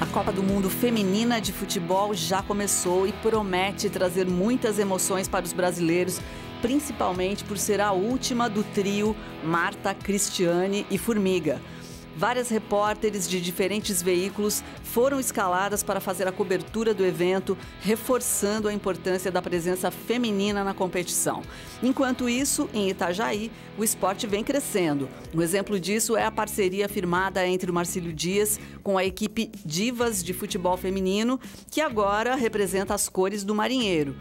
A Copa do Mundo Feminina de Futebol já começou e promete trazer muitas emoções para os brasileiros, principalmente por ser a última do trio Marta, Cristiane e Formiga. Várias repórteres de diferentes veículos foram escaladas para fazer a cobertura do evento, reforçando a importância da presença feminina na competição. Enquanto isso, em Itajaí, o esporte vem crescendo. Um exemplo disso é a parceria firmada entre o Marcílio Dias com a equipe Divas de Futebol Feminino, que agora representa as cores do marinheiro.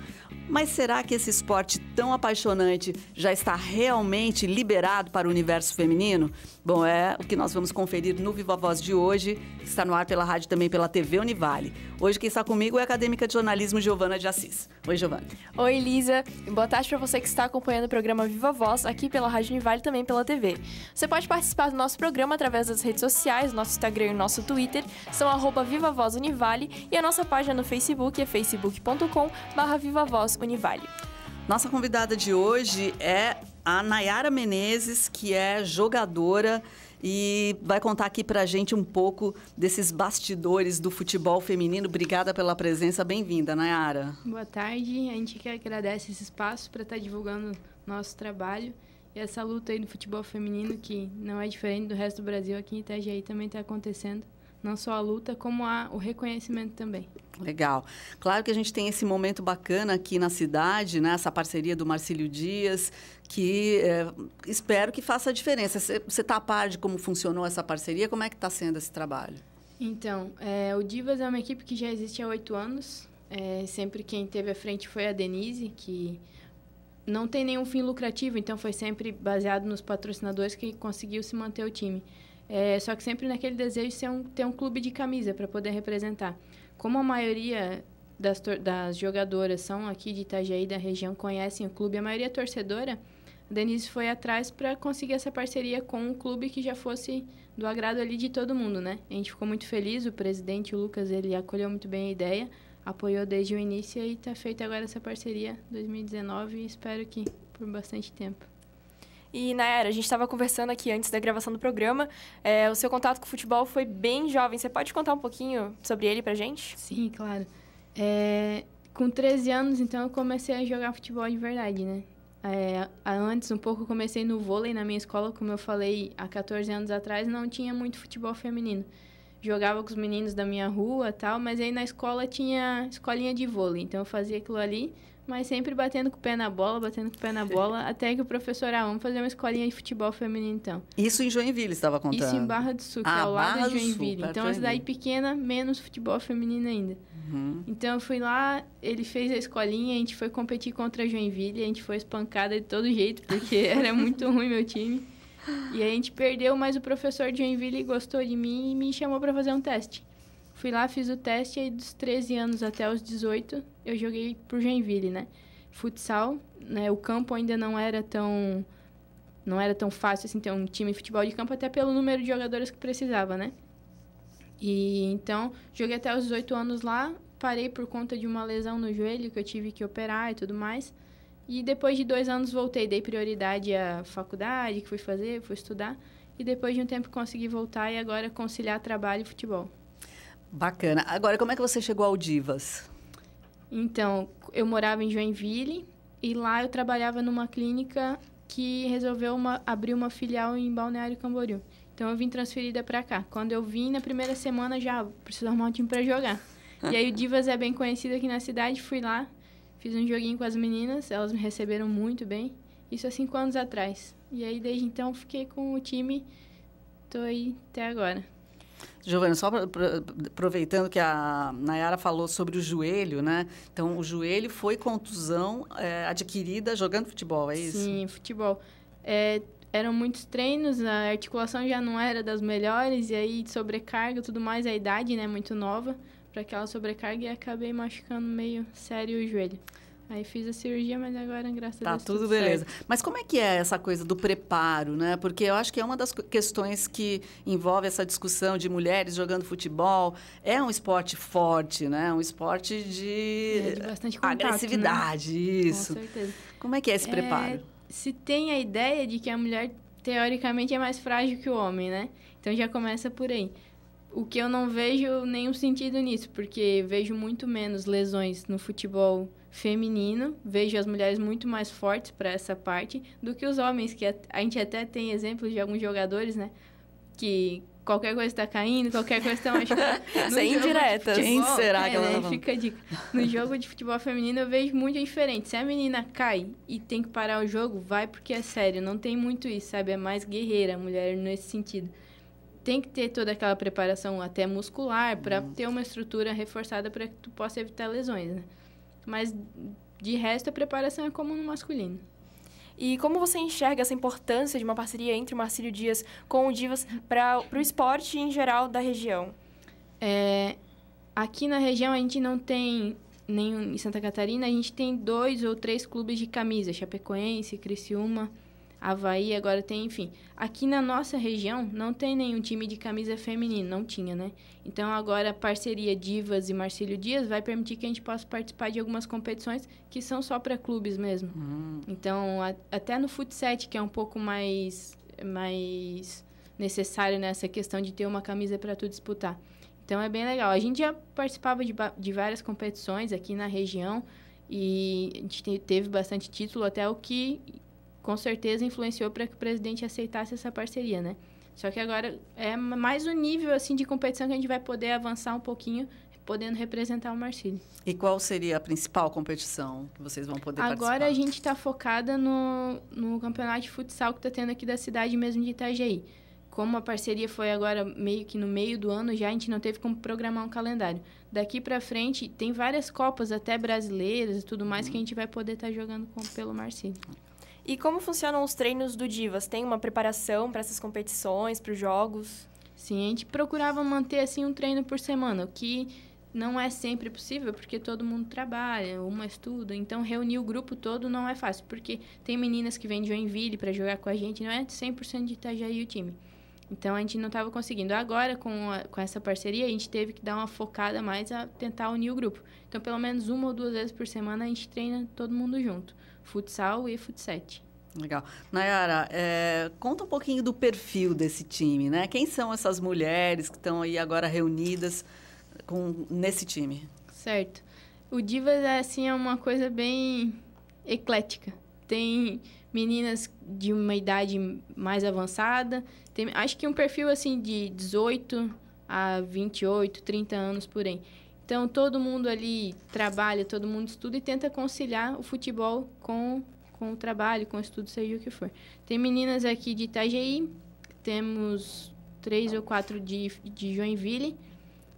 Mas será que esse esporte tão apaixonante já está realmente liberado para o universo feminino? Bom, é o que nós vamos conversar conferir no Viva Voz de hoje, que está no ar pela rádio também pela TV Univale. Hoje quem está comigo é a acadêmica de jornalismo Giovana de Assis. Oi, Giovana. Oi, Lisa. Boa tarde para você que está acompanhando o programa Viva Voz aqui pela Rádio Univale e também pela TV. Você pode participar do nosso programa através das redes sociais, nosso Instagram e nosso Twitter são arroba Viva Voz Univale e a nossa página no Facebook é facebook.com barra Viva Voz Univale. Nossa convidada de hoje é a Nayara Menezes, que é jogadora e vai contar aqui para a gente um pouco desses bastidores do futebol feminino. Obrigada pela presença, bem-vinda, Nayara. Boa tarde, a gente que agradece esse espaço para estar tá divulgando nosso trabalho e essa luta aí do futebol feminino que não é diferente do resto do Brasil, aqui em Itajaí também está acontecendo não só a luta, como a, o reconhecimento também. Legal. Claro que a gente tem esse momento bacana aqui na cidade, né? essa parceria do Marcílio Dias, que é, espero que faça a diferença. Você está a par de como funcionou essa parceria? Como é que está sendo esse trabalho? Então, é, o Divas é uma equipe que já existe há oito anos. É, sempre quem teve à frente foi a Denise, que não tem nenhum fim lucrativo, então foi sempre baseado nos patrocinadores que conseguiu se manter o time. É, só que sempre naquele desejo de um, ter um clube de camisa para poder representar. Como a maioria das, das, jogadoras são aqui de Itajaí, da região, conhecem o clube, a maioria é torcedora, a Denise foi atrás para conseguir essa parceria com um clube que já fosse do agrado ali de todo mundo, né? A gente ficou muito feliz, o presidente, o Lucas, ele acolheu muito bem a ideia, apoiou desde o início e está feita agora essa parceria 2019 e espero que por bastante tempo. E, Nayara, a gente estava conversando aqui antes da gravação do programa. É, o seu contato com o futebol foi bem jovem. Você pode contar um pouquinho sobre ele pra gente? Sim, claro. É, com 13 anos, então, eu comecei a jogar futebol de verdade, né? É, antes, um pouco, comecei no vôlei na minha escola. Como eu falei, há 14 anos atrás, não tinha muito futebol feminino. Jogava com os meninos da minha rua tal, mas aí na escola tinha escolinha de vôlei. Então, eu fazia aquilo ali, mas sempre batendo com o pé na bola, batendo com o pé na bola, até que o professor, ah, vamos fazer uma escolinha de futebol feminino então. Isso em Joinville estava contando? Isso em Barra do Sul, que ah, é ao Barra lado de Joinville. Sul, então, é cidade pequena, menos futebol feminino ainda. Uhum. Então, eu fui lá, ele fez a escolinha, a gente foi competir contra Joinville, a gente foi espancada de todo jeito, porque era muito ruim meu time. E a gente perdeu, mas o professor de Joinville gostou de mim e me chamou para fazer um teste. Fui lá, fiz o teste, e dos 13 anos até os 18 eu joguei pro Genville, né? Futsal, né? O campo ainda não era tão não era tão fácil assim ter um time de futebol de campo até pelo número de jogadores que precisava, né? E então joguei até os 18 anos lá, parei por conta de uma lesão no joelho que eu tive que operar e tudo mais. E depois de dois anos voltei, dei prioridade à faculdade que fui fazer, fui estudar. E depois de um tempo consegui voltar e agora conciliar trabalho e futebol. Bacana. Agora, como é que você chegou ao Divas? Então, eu morava em Joinville e lá eu trabalhava numa clínica que resolveu uma, abrir uma filial em Balneário Camboriú. Então eu vim transferida para cá. Quando eu vim na primeira semana já ah, preciso arrumar um time para jogar. e aí o Divas é bem conhecido aqui na cidade, fui lá, fiz um joguinho com as meninas, elas me receberam muito bem. Isso há cinco anos atrás. E aí desde então fiquei com o time, tô aí até agora. Giovana, só pra, pra, aproveitando que a Nayara falou sobre o joelho, né? Então, o joelho foi contusão é, adquirida jogando futebol, é isso? Sim, futebol. É, eram muitos treinos, a articulação já não era das melhores, e aí sobrecarga tudo mais, a idade, né? Muito nova para aquela sobrecarga e acabei machucando meio sério o joelho. Aí fiz a cirurgia, mas agora, graças tá, a Deus. Tá tudo, tudo beleza. Certo. Mas como é que é essa coisa do preparo, né? Porque eu acho que é uma das questões que envolve essa discussão de mulheres jogando futebol. É um esporte forte, né? Um esporte de, é, de bastante contato, né? agressividade, né? isso. Com certeza. Como é que é esse é, preparo? Se tem a ideia de que a mulher, teoricamente, é mais frágil que o homem, né? Então já começa por aí. O que eu não vejo nenhum sentido nisso, porque vejo muito menos lesões no futebol feminino, vejo as mulheres muito mais fortes para essa parte do que os homens, que a gente até tem exemplos de alguns jogadores, né? Que qualquer coisa está caindo, qualquer coisa está machucada. Sem indiretas. Quem será é, que ela né? Tá fica a dica. No jogo de futebol feminino eu vejo muito diferente. Se a menina cai e tem que parar o jogo, vai porque é sério. Não tem muito isso, sabe? É mais guerreira a mulher nesse sentido. Tem que ter toda aquela preparação até muscular para hum. ter uma estrutura reforçada para que tu possa evitar lesões, né? Mas de resto, a preparação é como no masculino. E como você enxerga essa importância de uma parceria entre o Marcílio Dias com o Divas para o esporte em geral da região? É, aqui na região a gente não tem, nem em Santa Catarina, a gente tem dois ou três clubes de camisa, Chapecoense, Criciúma. Havaí agora tem, enfim. Aqui na nossa região não tem nenhum time de camisa feminina, não tinha, né? Então agora a parceria Divas e Marcílio Dias vai permitir que a gente possa participar de algumas competições que são só para clubes mesmo. Hum. Então, a, até no futsal, que é um pouco mais mais necessário nessa né, questão de ter uma camisa para tu disputar. Então é bem legal. A gente já participava de, de várias competições aqui na região e a gente teve bastante título, até o que com certeza influenciou para que o presidente aceitasse essa parceria, né? Só que agora é mais o um nível assim de competição que a gente vai poder avançar um pouquinho, podendo representar o Marcílio. E qual seria a principal competição que vocês vão poder agora participar? Agora a gente está focada no, no campeonato de futsal que está tendo aqui da cidade mesmo de Itajaí. Como a parceria foi agora meio que no meio do ano já, a gente não teve como programar um calendário. Daqui para frente tem várias copas até brasileiras e tudo mais hum. que a uhum. gente vai poder estar tá jogando com, pelo Marcinho. E como funcionam os treinos do Divas? Tem uma preparação para essas competições, para os jogos? Sim, a gente procurava manter assim um treino por semana, o que não é sempre possível porque todo mundo trabalha, uma estuda, então reunir o grupo todo não é fácil, porque tem meninas que vêm de Joinville para jogar com a gente, não é 100% de Itajaí o time. Então a gente não estava conseguindo. Agora com, a, com essa parceria, a gente teve que dar uma focada mais a tentar unir o grupo. Então pelo menos uma ou duas vezes por semana a gente treina todo mundo junto futsal e futset. Legal. Nayara, é, conta um pouquinho do perfil desse time, né? Quem são essas mulheres que estão aí agora reunidas com, nesse time? Certo. O Divas é, assim, é uma coisa bem eclética. Tem meninas de uma idade mais avançada, tem, acho que um perfil assim de 18 a 28, 30 anos porém. Então, todo mundo ali trabalha, todo mundo estuda e tenta conciliar o futebol com, com o trabalho, com o estudo, seja o que for. Tem meninas aqui de Itajaí, temos três ou quatro de, de Joinville,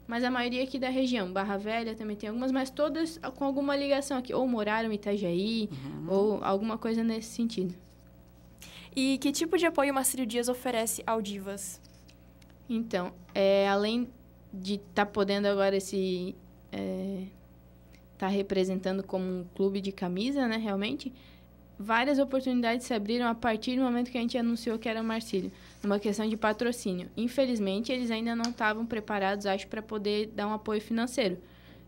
mas a maioria aqui da região. Barra Velha também tem algumas, mas todas com alguma ligação aqui. Ou moraram em Itajaí, uhum. ou alguma coisa nesse sentido. E que tipo de apoio o Marcílio Dias oferece ao Divas? Então, é, além de estar tá podendo agora esse é, tá representando como um clube de camisa, né? Realmente, várias oportunidades se abriram a partir do momento que a gente anunciou que era o Marcílio, numa questão de patrocínio. Infelizmente, eles ainda não estavam preparados, acho, para poder dar um apoio financeiro.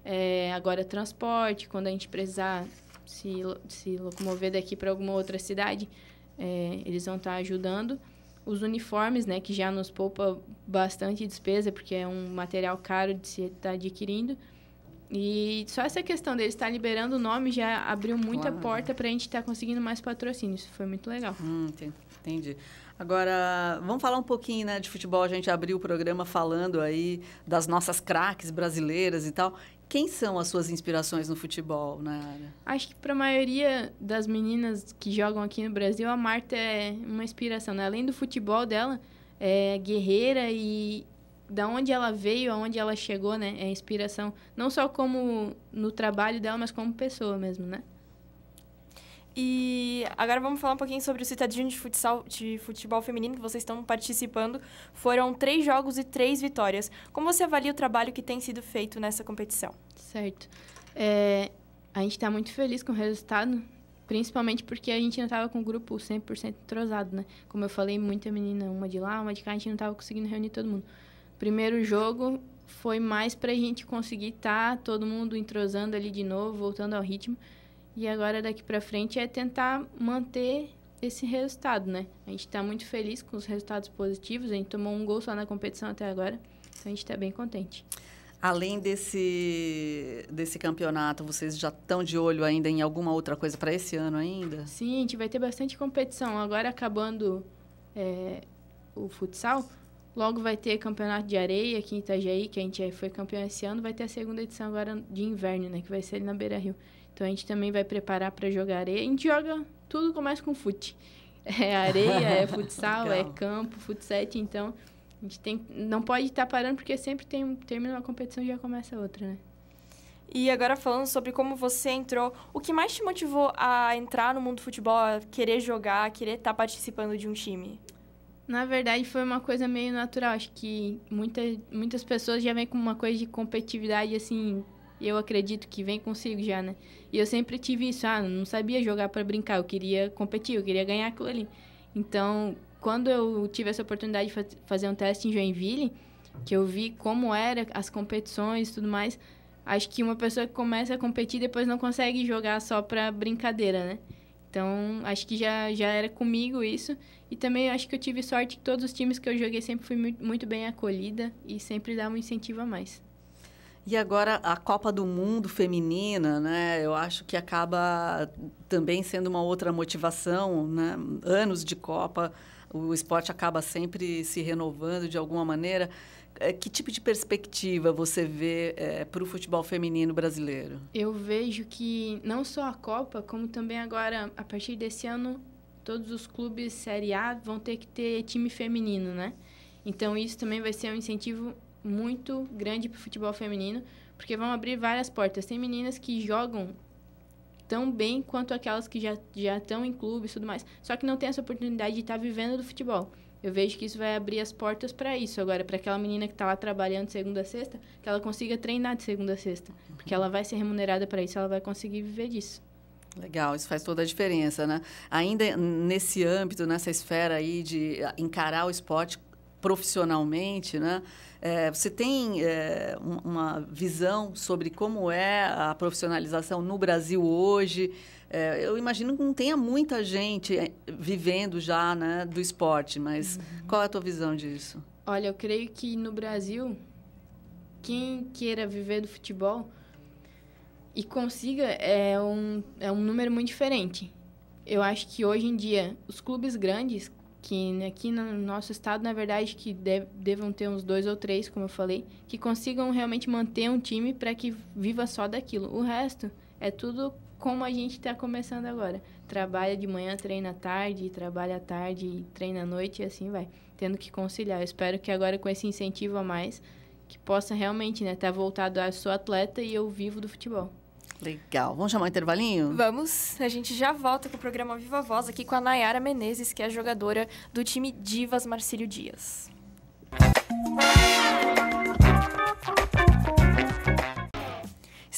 É, agora, transporte, quando a gente precisar se, se locomover daqui para alguma outra cidade, é, eles vão estar tá ajudando os uniformes, né, que já nos poupa bastante despesa, porque é um material caro de se estar tá adquirindo. E só essa questão deles estar liberando o nome já abriu muita claro. porta para a gente estar tá conseguindo mais patrocínio isso Foi muito legal. Hum, entendi. Agora, vamos falar um pouquinho né, de futebol. A gente abriu o programa falando aí das nossas craques brasileiras e tal. Quem são as suas inspirações no futebol, Nayara? Acho que para a maioria das meninas que jogam aqui no Brasil, a Marta é uma inspiração. Né? Além do futebol dela, é guerreira e da onde ela veio, aonde ela chegou, né? É inspiração, não só como no trabalho dela, mas como pessoa mesmo, né? E agora vamos falar um pouquinho sobre o Citadinho de futsal, de futebol feminino que vocês estão participando. Foram três jogos e três vitórias. Como você avalia o trabalho que tem sido feito nessa competição? Certo. É, a gente está muito feliz com o resultado, principalmente porque a gente não estava com o grupo 100% entrosado, né? Como eu falei, muita menina, uma de lá, uma de cá, a gente não estava conseguindo reunir todo mundo. Primeiro jogo foi mais para a gente conseguir estar tá todo mundo entrosando ali de novo, voltando ao ritmo. E agora daqui para frente é tentar manter esse resultado, né? A gente está muito feliz com os resultados positivos. A gente tomou um gol só na competição até agora, então a gente está bem contente. Além desse, desse campeonato, vocês já estão de olho ainda em alguma outra coisa para esse ano ainda? Sim, a gente vai ter bastante competição. Agora acabando é, o futsal, logo vai ter campeonato de areia aqui em Itajaí, que a gente foi campeão esse ano. Vai ter a segunda edição agora de inverno, né? Que vai ser ali na Beira Rio. Então a gente também vai preparar para jogar areia. A gente joga tudo começa com fute. É areia, é futsal, é campo, futsal, então a gente tem, não pode estar tá parando porque sempre tem, termina uma competição e já começa outra, né? E agora falando sobre como você entrou, o que mais te motivou a entrar no mundo do futebol, a querer jogar, a querer estar tá participando de um time? Na verdade, foi uma coisa meio natural. Acho que muita, muitas pessoas já vêm com uma coisa de competitividade, assim, e eu acredito que vem consigo já, né? E eu sempre tive isso, ah, não sabia jogar para brincar, eu queria competir, eu queria ganhar aquilo ali. Então, quando eu tive essa oportunidade de fazer um teste em Joinville, que eu vi como era as competições e tudo mais, acho que uma pessoa que começa a competir depois não consegue jogar só para brincadeira, né? Então, acho que já, já era comigo isso. E também acho que eu tive sorte que todos os times que eu joguei sempre fui muito bem acolhida e sempre dava um incentivo a mais. E agora a Copa do Mundo feminina, né? Eu acho que acaba também sendo uma outra motivação, né? Anos de Copa, o esporte acaba sempre se renovando de alguma maneira. É, que tipo de perspectiva você vê é, para o futebol feminino brasileiro? Eu vejo que não só a Copa, como também agora, a partir desse ano, todos os clubes Série A vão ter que ter time feminino, né? Então isso também vai ser um incentivo muito grande para o futebol feminino, porque vão abrir várias portas. Tem meninas que jogam tão bem quanto aquelas que já, já estão em clubes e tudo mais, só que não tem essa oportunidade de estar tá vivendo do futebol. Eu vejo que isso vai abrir as portas para isso agora, para aquela menina que está lá trabalhando de segunda a sexta, que ela consiga treinar de segunda a sexta, uhum. porque ela vai ser remunerada para isso, ela vai conseguir viver disso. Legal, isso faz toda a diferença, né? Ainda nesse âmbito, nessa esfera aí de ah, encarar o esporte profissionalmente, né? É, você tem é, uma visão sobre como é a profissionalização no Brasil hoje? É, eu imagino que não tenha muita gente é, vivendo já né, do esporte, mas uhum. qual é a tua visão disso? Olha, eu creio que no Brasil, quem queira viver do futebol e consiga é um, é um número muito diferente. Eu acho que hoje em dia, os clubes grandes que aqui no nosso estado, na verdade, que de, devam ter uns dois ou três, como eu falei, que consigam realmente manter um time para que viva só daquilo. O resto é tudo como a gente está começando agora. Trabalha de manhã, treina à tarde, trabalha à tarde, treina à noite e assim vai, tendo que conciliar. Eu espero que agora com esse incentivo a mais, que possa realmente estar né, tá voltado a sou atleta e eu vivo do futebol. Legal. Vamos chamar um intervalinho? Vamos. A gente já volta com o programa Viva Voz aqui com a Nayara Menezes, que é jogadora do time Divas Marcílio Dias. Música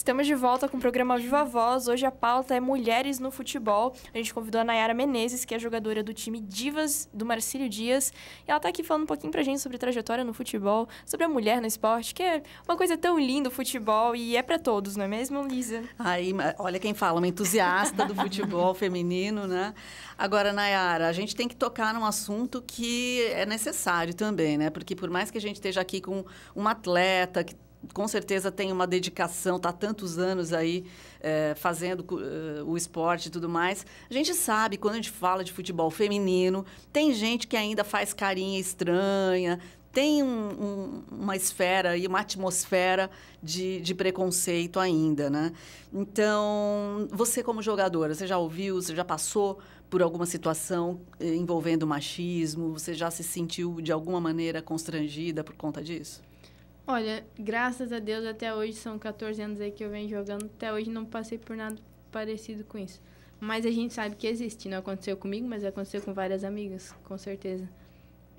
Estamos de volta com o programa Viva Voz. Hoje a pauta é Mulheres no Futebol. A gente convidou a Nayara Menezes, que é jogadora do time Divas do Marcílio Dias. E ela está aqui falando um pouquinho a gente sobre trajetória no futebol, sobre a mulher no esporte, que é uma coisa tão linda o futebol e é para todos, não é mesmo, Lisa? Aí, olha quem fala, uma entusiasta do futebol feminino, né? Agora, Nayara, a gente tem que tocar num assunto que é necessário também, né? Porque por mais que a gente esteja aqui com uma atleta que com certeza tem uma dedicação, está tantos anos aí é, fazendo uh, o esporte e tudo mais. A gente sabe, quando a gente fala de futebol feminino, tem gente que ainda faz carinha estranha, tem um, um, uma esfera e uma atmosfera de, de, preconceito ainda, né? Então, você como jogadora, você já ouviu, você já passou por alguma situação eh, envolvendo machismo? Você já se sentiu de alguma maneira constrangida por conta disso? Olha, graças a Deus até hoje, são 14 anos aí que eu venho jogando, até hoje não passei por nada parecido com isso. Mas a gente sabe que existe, não aconteceu comigo, mas aconteceu com várias amigas, com certeza.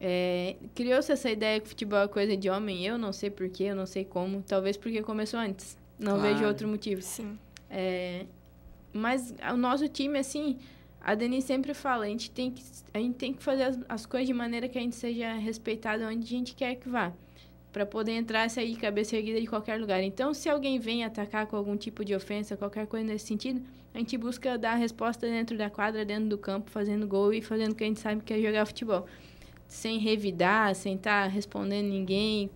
É, Criou-se essa ideia que futebol é coisa de homem, eu não sei porquê, eu não sei como, talvez porque começou antes, não claro. vejo outro motivo. Sim. É, mas o nosso time, assim, a Denise sempre fala, a gente tem que, a gente tem que fazer as, as coisas de maneira que a gente seja respeitado onde a gente quer que vá para poder entrar e sair de cabeça erguida de qualquer lugar. Então, se alguém vem atacar com algum tipo de ofensa, qualquer coisa nesse sentido, a gente busca dar a resposta dentro da quadra, dentro do campo, fazendo gol e fazendo o que a gente sabe que é jogar futebol. Sem revidar, sem estar tá respondendo ninguém,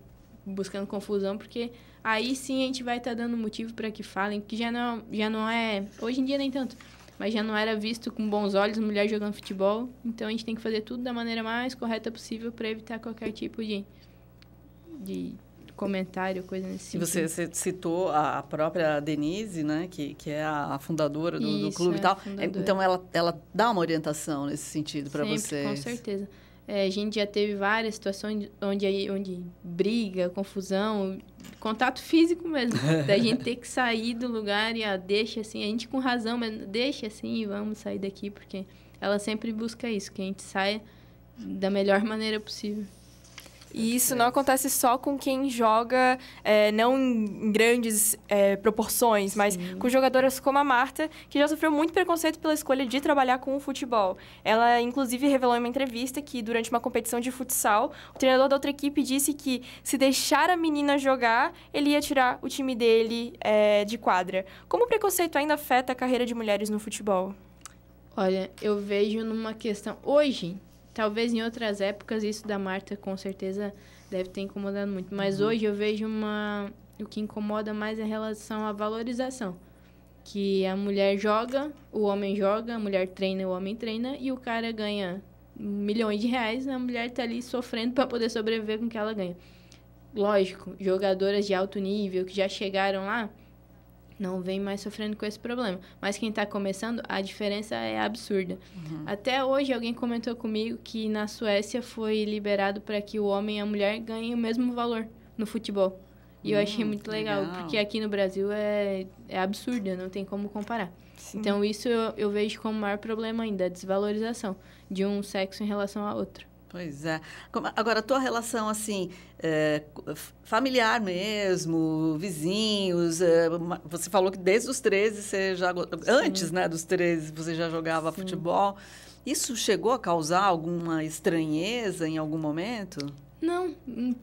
buscando confusão, porque aí sim a gente vai estar tá dando motivo para que falem, que já não, já não é. Hoje em dia nem tanto. Mas já não era visto com bons olhos mulher jogando futebol. Então a gente tem que fazer tudo da maneira mais correta possível para evitar qualquer tipo de de comentário, coisa nesse você, você citou a própria Denise, né, que, que é a fundadora do, Isso, do clube é e tal. É, então, ela, ela dá uma orientação nesse sentido para vocês. com certeza. É, a gente já teve várias situações onde, onde briga, confusão, contato físico mesmo. da gente ter que sair do lugar e ah, deixa assim, a gente com razão, mas deixa assim e vamos sair daqui, porque ela sempre busca isso, que a gente saia da melhor maneira possível. E é isso não acontece só com quem joga, é, não em grandes é, proporções, mas Sim. com jogadoras como a Marta, que já sofreu muito preconceito pela escolha de trabalhar com o futebol. Ela, inclusive, revelou em uma entrevista que, durante uma competição de futsal, o treinador da outra equipe disse que, se deixar a menina jogar, ele ia tirar o time dele é, de quadra. Como o preconceito ainda afeta a carreira de mulheres no futebol? Olha, eu vejo numa questão. Hoje, talvez em outras épocas isso da Marta com certeza deve ter incomodado muito, mas uhum. hoje eu vejo uma o que incomoda mais é em relação à valorização, que a mulher joga, o homem joga, a mulher treina, o homem treina e o cara ganha milhões de reais, a mulher tá ali sofrendo para poder sobreviver com o que ela ganha. Lógico, jogadoras de alto nível que já chegaram lá, não vem mais sofrendo com esse problema. Mas quem está começando, a diferença é absurda. Uhum. Até hoje, alguém comentou comigo que na Suécia foi liberado para que o homem e a mulher ganhem o mesmo valor no futebol. E hum, eu achei hum, muito legal, legal, porque aqui no Brasil é, é absurdo, não tem como comparar. Sim. Então, isso eu, eu vejo como o maior problema ainda, a desvalorização de um sexo em relação ao outro. Pois é. Agora, a tua relação, assim, é, familiar mesmo, vizinhos, é, você falou que desde os 13 você já... Sim. Antes, né, dos 13, você já jogava Sim. futebol. Isso chegou a causar alguma estranheza em algum momento? Não,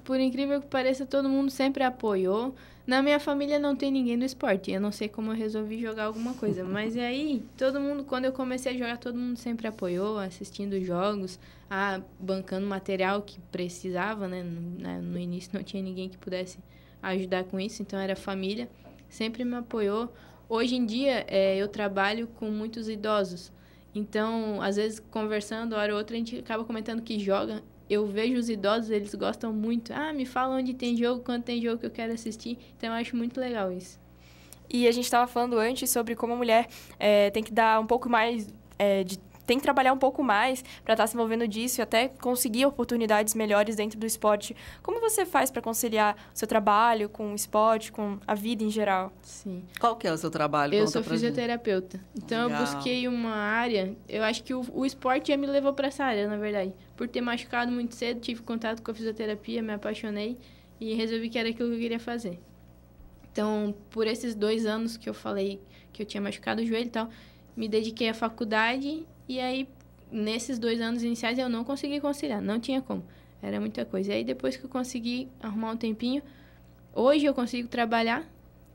por incrível que pareça, todo mundo sempre apoiou. Na minha família não tem ninguém do esporte. Eu não sei como eu resolvi jogar alguma coisa. Mas aí, todo mundo, quando eu comecei a jogar, todo mundo sempre apoiou, assistindo jogos, a, bancando material que precisava, né? No, né, no início não tinha ninguém que pudesse ajudar com isso, então era família. Sempre me apoiou. Hoje em dia, é, eu trabalho com muitos idosos. Então, às vezes, conversando, hora ou outra, a gente acaba comentando que joga eu vejo os idosos, eles gostam muito. Ah, me fala onde tem jogo, quando tem jogo que eu quero assistir. Então, eu acho muito legal isso. E a gente estava falando antes sobre como a mulher é, tem que dar um pouco mais é, de tem que trabalhar um pouco mais para estar tá se envolvendo disso e até conseguir oportunidades melhores dentro do esporte. Como você faz para conciliar o seu trabalho com o esporte, com a vida em geral? Sim. Qual que é o seu trabalho? Eu sou fisioterapeuta. Gente. Então Legal. eu busquei uma área, eu acho que o, o esporte já me levou para essa área, na verdade. Por ter machucado muito cedo, tive contato com a fisioterapia, me apaixonei e resolvi que era aquilo que eu queria fazer. Então, por esses dois anos que eu falei que eu tinha machucado o joelho e tal, me dediquei à faculdade e aí, nesses dois anos iniciais, eu não consegui conciliar, não tinha como. Era muita coisa. E aí, depois que eu consegui arrumar um tempinho, hoje eu consigo trabalhar,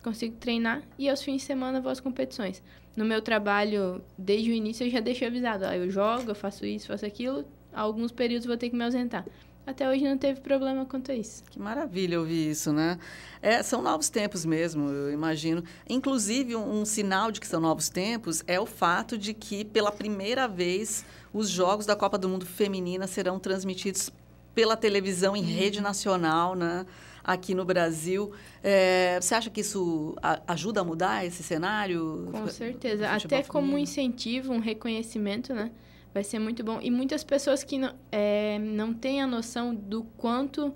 consigo treinar e aos fins de semana vou às competições. No meu trabalho, desde o início, eu já deixei avisado: ó, eu jogo, eu faço isso, faço aquilo, alguns períodos vou ter que me ausentar até hoje não teve problema quanto a isso. Que maravilha ouvir isso, né? É, são novos tempos mesmo, eu imagino. Inclusive, um, um sinal de que são novos tempos é o fato de que, pela primeira vez, os jogos da Copa do Mundo Feminina serão transmitidos pela televisão em uhum. rede nacional, né? aqui no Brasil. É, você acha que isso ajuda a mudar esse cenário? Com certeza. Até como um incentivo, um reconhecimento, né? Vai ser muito bom. E muitas pessoas que não, é, não têm a noção do quanto,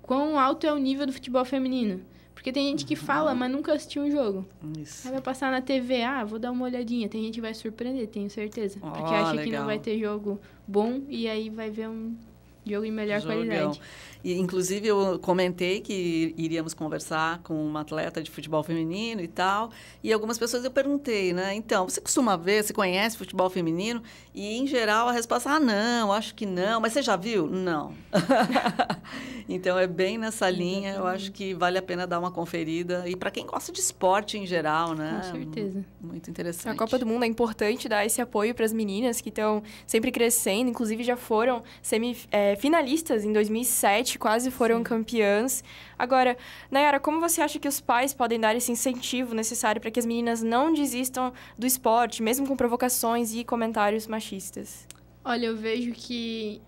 quão alto é o nível do futebol feminino. Porque tem gente que uhum. fala, mas nunca assistiu um jogo. Isso. Aí vai passar na TV, ah, vou dar uma olhadinha. Tem gente que vai surpreender, tenho certeza. Oh, porque acha legal. que não vai ter jogo bom e aí vai ver um jogo em melhor Jogão. qualidade. E, inclusive, eu comentei que iríamos conversar com uma atleta de futebol feminino e tal. E algumas pessoas eu perguntei, né? Então, você costuma ver, você conhece futebol feminino? E, em geral, a resposta, ah, não, acho que não. Mas você já viu? Não. então, é bem nessa linha. Eu acho que vale a pena dar uma conferida. E para quem gosta de esporte em geral, né? Com certeza. Muito interessante. A Copa do Mundo é importante dar esse apoio para as meninas que estão sempre crescendo. Inclusive, já foram semifinalistas eh, é, em 2007 quase foram Sim. campeãs. Agora, Nayara, como você acha que os pais podem dar esse incentivo necessário para que as meninas não desistam do esporte, mesmo com provocações e comentários machistas? Olha, eu vejo que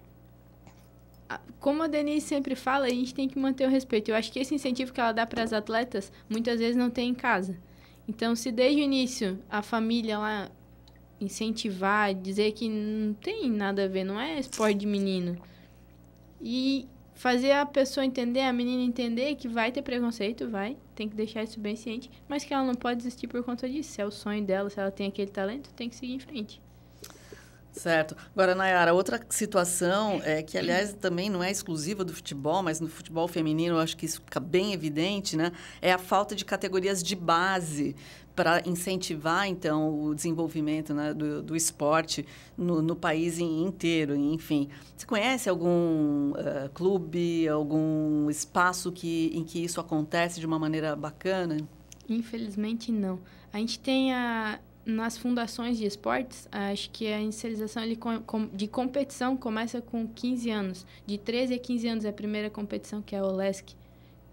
como a Denise sempre fala, a gente tem que manter o respeito. Eu acho que esse incentivo que ela dá para as atletas, muitas vezes não tem em casa. Então, se desde o início a família lá incentivar, dizer que não tem nada a ver, não é esporte de menino. E fazer a pessoa entender, a menina entender que vai ter preconceito, vai, tem que deixar isso bem ciente, mas que ela não pode desistir por conta disso. Se é o sonho dela, se ela tem aquele talento, tem que seguir em frente. Certo. Agora, Nayara, outra situação é que, aliás, também não é exclusiva do futebol, mas no futebol feminino eu acho que isso fica bem evidente, né? É a falta de categorias de base para incentivar, então, o desenvolvimento né, do, do esporte no, no, país inteiro, enfim. Você conhece algum uh, clube, algum espaço que, em que isso acontece de uma maneira bacana? Infelizmente, não. A gente tem a nas fundações de esportes, acho que a inicialização de competição começa com 15 anos. De 13 a 15 anos é a primeira competição, que é a OLESC.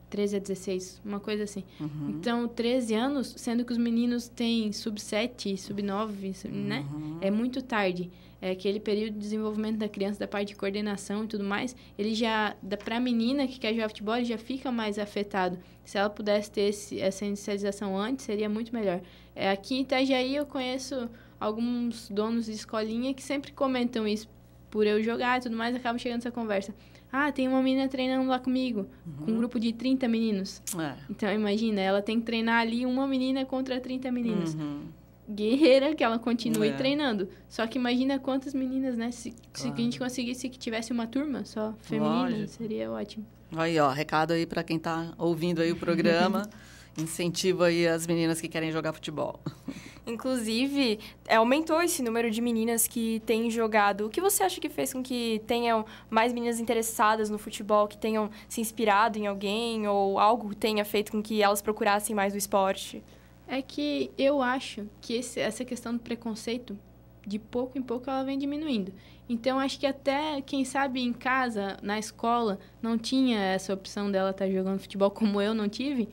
13 a 16, uma coisa assim. Uhum. Então, 13 anos, sendo que os meninos têm sub-7, sub-9, né? Uhum. É muito tarde é, aquele período de desenvolvimento da criança, da parte de coordenação e tudo mais, ele já, para a menina que quer jogar futebol, ele já fica mais afetado. Se ela pudesse ter esse, essa inicialização antes, seria muito melhor. É, aqui em Itajaí eu conheço alguns donos de escolinha que sempre comentam isso por eu jogar e tudo mais, acaba chegando essa conversa. Ah, tem uma menina treinando lá comigo, uhum. com um uhum. grupo de 30 meninos. É. Então, imagina, ela tem que treinar ali uma menina contra 30 meninos. Uhum guerreira que ela continue é. treinando. Só que imagina quantas meninas, né? Se, claro. se a gente conseguisse que tivesse uma turma só feminina, Lógico. seria ótimo. Aí, ó, recado aí para quem tá ouvindo aí o programa. incentivo aí as meninas que querem jogar futebol. Inclusive, é, aumentou esse número de meninas que têm jogado. O que você acha que fez com que tenham mais meninas interessadas no futebol, que tenham se inspirado em alguém ou algo tenha feito com que elas procurassem mais o esporte? É que eu acho que esse, essa questão do preconceito, de pouco em pouco, ela vem diminuindo. Então, acho que até, quem sabe, em casa, na escola, não tinha essa opção dela estar tá jogando futebol como eu não tive.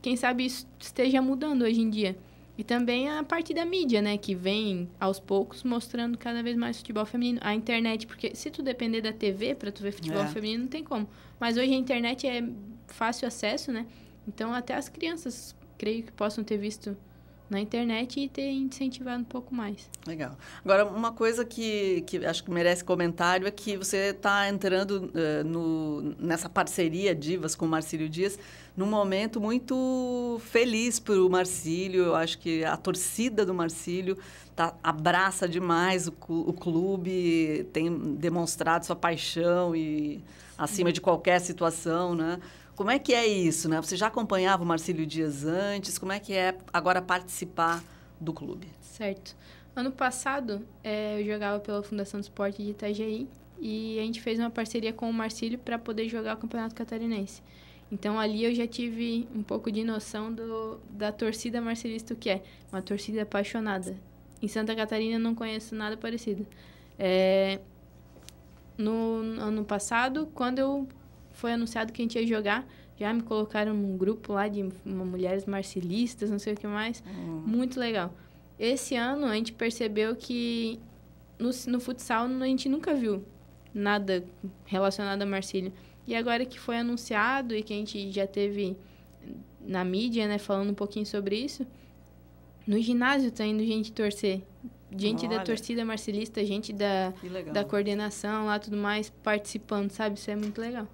Quem sabe isso esteja mudando hoje em dia. E também a parte da mídia, né? Que vem, aos poucos, mostrando cada vez mais futebol feminino. A internet, porque se tu depender da TV para tu ver futebol é. feminino, não tem como. Mas hoje a internet é fácil acesso, né? Então, até as crianças creio que possam ter visto na internet e ter incentivado um pouco mais. Legal. Agora, uma coisa que, que acho que merece comentário é que você está entrando uh, no, nessa parceria Divas com o Marcílio Dias num momento muito feliz para o Marcílio. Eu acho que a torcida do Marcílio tá, abraça demais o, o clube, tem demonstrado sua paixão e acima de qualquer situação, né? Como é que é isso, né? Você já acompanhava o Marcílio Dias antes? Como é que é agora participar do clube? Certo. Ano passado, é, eu jogava pela Fundação do Esporte de Itajaí e a gente fez uma parceria com o Marcílio para poder jogar o Campeonato Catarinense. Então ali eu já tive um pouco de noção do, da torcida marcelista que é, uma torcida apaixonada. Em Santa Catarina eu não conheço nada parecido. É, no ano passado, quando eu foi anunciado que a gente ia jogar, já me colocaram num grupo lá de mulheres marcilistas, não sei o que mais. Uhum. Muito legal. Esse ano a gente percebeu que no, no futsal a gente nunca viu nada relacionado a Marcílio. E agora que foi anunciado e que a gente já teve na mídia, né, falando um pouquinho sobre isso, no ginásio tá indo gente torcer. Gente Olha. da torcida marcilista, gente da, da coordenação lá, tudo mais, participando, sabe? Isso é muito legal.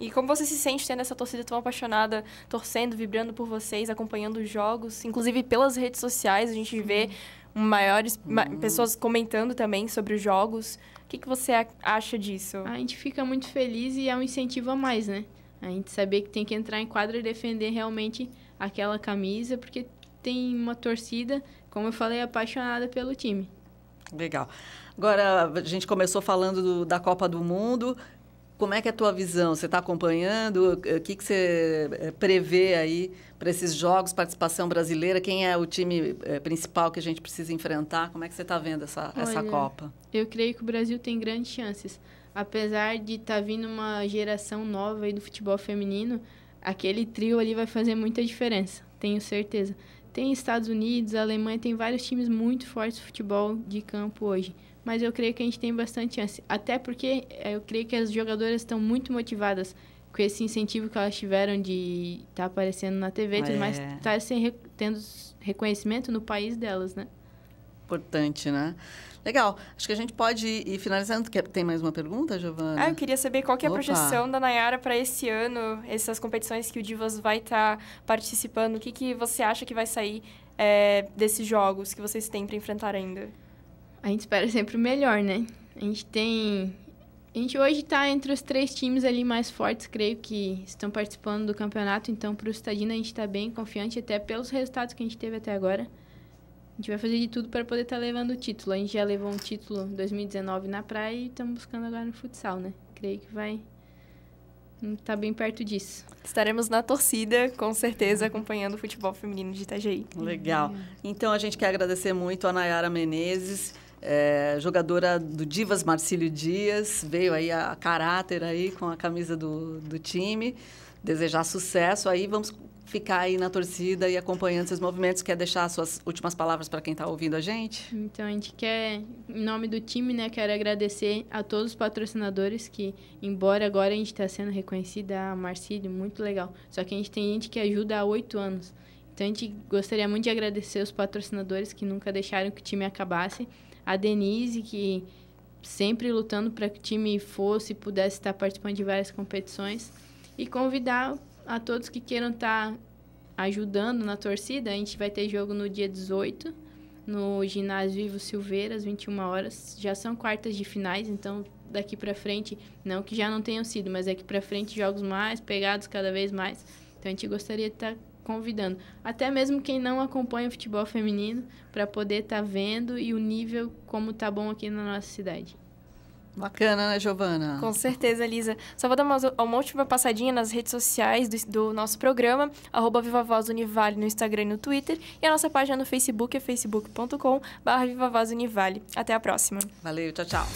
E como você se sente tendo essa torcida tão apaixonada, torcendo, vibrando por vocês, acompanhando os jogos, inclusive pelas redes sociais, a gente vê uhum. maiores ma uhum. pessoas comentando também sobre os jogos. O que, que você acha disso? A gente fica muito feliz e é um incentivo a mais, né? A gente saber que tem que entrar em quadra e defender realmente aquela camisa, porque tem uma torcida, como eu falei, apaixonada pelo time. Legal. Agora, a gente começou falando do, da Copa do Mundo. Como é que é a tua visão? Você está acompanhando? O eh, que, que você eh, prevê aí para esses jogos, participação brasileira? Quem é o time eh, principal que a gente precisa enfrentar? Como é que você está vendo essa, Olha, essa Copa? Eu creio que o Brasil tem grandes chances. Apesar de estar tá vindo uma geração nova aí do futebol feminino, aquele trio ali vai fazer muita diferença, tenho certeza. Tem Estados Unidos, Alemanha, tem vários times muito fortes de futebol de campo hoje mas eu creio que a gente tem bastante chance. Até porque é, eu creio que as jogadoras estão muito motivadas com esse incentivo que elas tiveram de estar tá aparecendo na TV e tudo é. mais, tá tendo reconhecimento no país delas, né? Importante, né? Legal. Acho que a gente pode ir finalizando. Tem mais uma pergunta, Giovana? Ah, eu queria saber qual que é a Opa. projeção da Nayara para esse ano, essas competições que o Divas vai estar tá participando. O que, que você acha que vai sair é, desses jogos que vocês têm para enfrentar ainda? a gente espera sempre o melhor, né? A gente tem. A gente hoje está entre os três times ali mais fortes, creio que estão participando do campeonato. Então, para o Citadina, a gente está bem confiante, até pelos resultados que a gente teve até agora. A gente vai fazer de tudo para poder estar tá levando o título. A gente já levou um título em 2019 na praia e estamos buscando agora no futsal, né? Creio que vai hum, tá bem perto disso. Estaremos na torcida, com certeza, acompanhando o futebol feminino de Itajaí. Legal. Uhum. Então a gente quer agradecer muito a Nayara Menezes é, jogadora do Divas Marcílio Dias, veio aí a, caráter aí com a camisa do, do time. Desejar sucesso aí, vamos ficar aí na torcida e acompanhando esses movimentos. Quer deixar suas últimas palavras para quem está ouvindo a gente? Então, a gente quer, em nome do time, né, quero agradecer a todos os patrocinadores que, embora agora a gente está sendo reconhecida, a Marcílio, muito legal. Só que a gente tem gente que ajuda há oito anos. Então, a gente gostaria muito de agradecer os patrocinadores que nunca deixaram que o time acabasse a Denise, que sempre lutando para que o time fosse e pudesse estar participando de várias competições. E convidar a todos que queiram estar tá ajudando na torcida. A gente vai ter jogo no dia 18, no ginásio Vivo Silveira, às 21 horas. Já são quartas de finais, então daqui para frente, não que já não tenham sido, mas daqui para frente jogos mais pegados cada vez mais. Então a gente gostaria de estar tá convidando. Até mesmo quem não acompanha o futebol feminino, para poder estar tá vendo e o nível como tá bom aqui na nossa cidade. Bacana, né, Giovana? Com certeza, Lisa. Só vou dar uma, uma última passadinha nas redes sociais do, do nosso programa, arroba Viva Voz Univale no Instagram e no Twitter, e a nossa página no Facebook é facebook.com barra Viva Voz Univale. Até a próxima. Valeu, tchau, tchau.